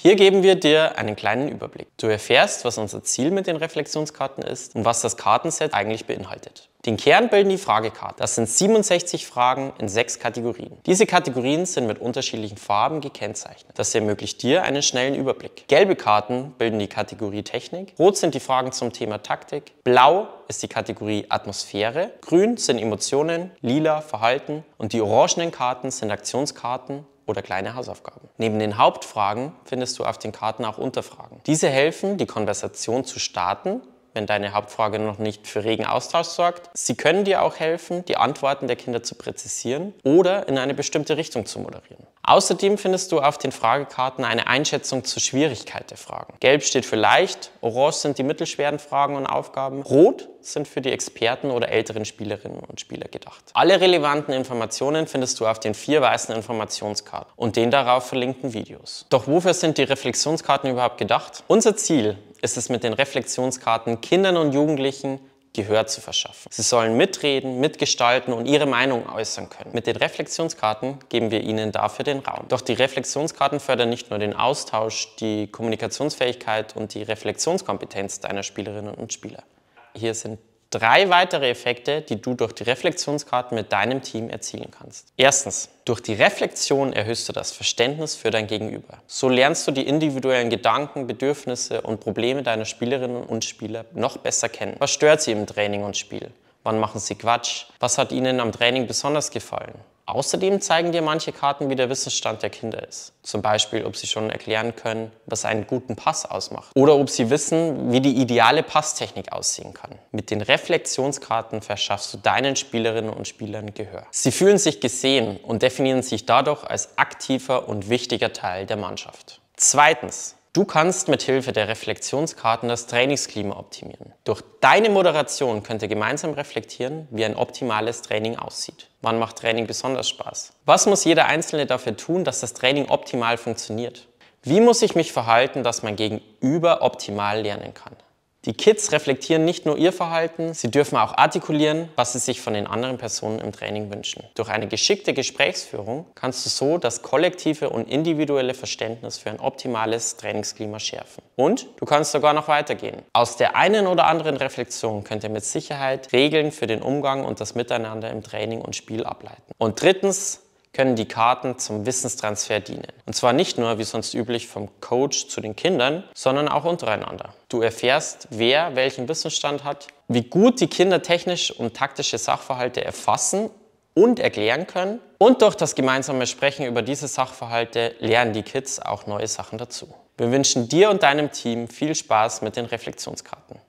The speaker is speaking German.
Hier geben wir dir einen kleinen Überblick. Du erfährst, was unser Ziel mit den Reflexionskarten ist und was das Kartenset eigentlich beinhaltet. Den Kern bilden die Fragekarten. Das sind 67 Fragen in sechs Kategorien. Diese Kategorien sind mit unterschiedlichen Farben gekennzeichnet. Das ermöglicht dir einen schnellen Überblick. Gelbe Karten bilden die Kategorie Technik, rot sind die Fragen zum Thema Taktik, blau ist die Kategorie Atmosphäre, grün sind Emotionen, lila Verhalten und die orangenen Karten sind Aktionskarten oder kleine Hausaufgaben. Neben den Hauptfragen findest du auf den Karten auch Unterfragen. Diese helfen, die Konversation zu starten wenn deine Hauptfrage noch nicht für regen Austausch sorgt. Sie können dir auch helfen, die Antworten der Kinder zu präzisieren oder in eine bestimmte Richtung zu moderieren. Außerdem findest du auf den Fragekarten eine Einschätzung zur Schwierigkeit der Fragen. Gelb steht für leicht, orange sind die mittelschweren Fragen und Aufgaben, rot sind für die Experten oder älteren Spielerinnen und Spieler gedacht. Alle relevanten Informationen findest du auf den vier weißen Informationskarten und den darauf verlinkten Videos. Doch wofür sind die Reflexionskarten überhaupt gedacht? Unser Ziel ist es mit den Reflexionskarten Kindern und Jugendlichen Gehör zu verschaffen. Sie sollen mitreden, mitgestalten und ihre Meinung äußern können. Mit den Reflexionskarten geben wir ihnen dafür den Raum. Doch die Reflexionskarten fördern nicht nur den Austausch, die Kommunikationsfähigkeit und die Reflexionskompetenz deiner Spielerinnen und Spieler. Hier sind drei weitere Effekte, die du durch die Reflexionskarten mit deinem Team erzielen kannst. Erstens, durch die Reflexion erhöhst du das Verständnis für dein Gegenüber. So lernst du die individuellen Gedanken, Bedürfnisse und Probleme deiner Spielerinnen und Spieler noch besser kennen. Was stört sie im Training und Spiel? wann machen sie Quatsch, was hat ihnen am Training besonders gefallen. Außerdem zeigen dir manche Karten, wie der Wissensstand der Kinder ist. Zum Beispiel, ob sie schon erklären können, was einen guten Pass ausmacht. Oder ob sie wissen, wie die ideale Passtechnik aussehen kann. Mit den Reflexionskarten verschaffst du deinen Spielerinnen und Spielern Gehör. Sie fühlen sich gesehen und definieren sich dadurch als aktiver und wichtiger Teil der Mannschaft. Zweitens, Du kannst mithilfe der Reflexionskarten das Trainingsklima optimieren. Durch deine Moderation könnt ihr gemeinsam reflektieren, wie ein optimales Training aussieht. Wann macht Training besonders Spaß? Was muss jeder Einzelne dafür tun, dass das Training optimal funktioniert? Wie muss ich mich verhalten, dass mein Gegenüber optimal lernen kann? Die Kids reflektieren nicht nur ihr Verhalten, sie dürfen auch artikulieren, was sie sich von den anderen Personen im Training wünschen. Durch eine geschickte Gesprächsführung kannst du so das kollektive und individuelle Verständnis für ein optimales Trainingsklima schärfen. Und du kannst sogar noch weitergehen. Aus der einen oder anderen Reflexion könnt ihr mit Sicherheit Regeln für den Umgang und das Miteinander im Training und Spiel ableiten. Und drittens, können die Karten zum Wissenstransfer dienen. Und zwar nicht nur, wie sonst üblich, vom Coach zu den Kindern, sondern auch untereinander. Du erfährst, wer welchen Wissensstand hat, wie gut die Kinder technisch und taktische Sachverhalte erfassen und erklären können. Und durch das gemeinsame Sprechen über diese Sachverhalte lernen die Kids auch neue Sachen dazu. Wir wünschen dir und deinem Team viel Spaß mit den Reflexionskarten.